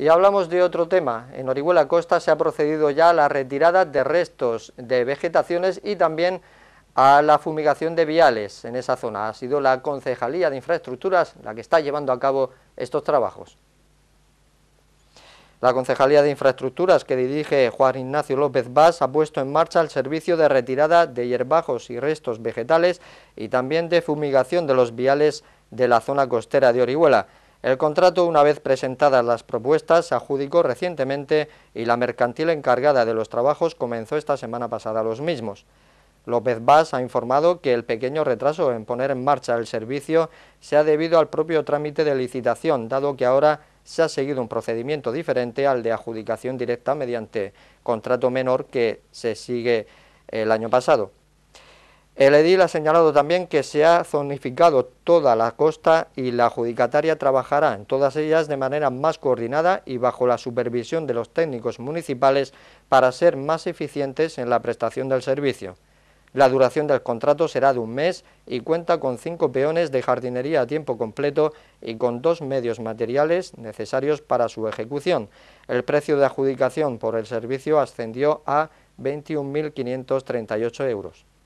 Y hablamos de otro tema. En Orihuela Costa se ha procedido ya a la retirada de restos de vegetaciones y también a la fumigación de viales en esa zona. Ha sido la Concejalía de Infraestructuras la que está llevando a cabo estos trabajos. La Concejalía de Infraestructuras que dirige Juan Ignacio López Vaz ha puesto en marcha el servicio de retirada de hierbajos y restos vegetales y también de fumigación de los viales de la zona costera de Orihuela. El contrato, una vez presentadas las propuestas, se adjudicó recientemente y la mercantil encargada de los trabajos comenzó esta semana pasada los mismos. López Vaz ha informado que el pequeño retraso en poner en marcha el servicio se ha debido al propio trámite de licitación, dado que ahora se ha seguido un procedimiento diferente al de adjudicación directa mediante contrato menor que se sigue el año pasado. El edil ha señalado también que se ha zonificado toda la costa y la adjudicataria trabajará en todas ellas de manera más coordinada y bajo la supervisión de los técnicos municipales para ser más eficientes en la prestación del servicio. La duración del contrato será de un mes y cuenta con cinco peones de jardinería a tiempo completo y con dos medios materiales necesarios para su ejecución. El precio de adjudicación por el servicio ascendió a 21.538 euros.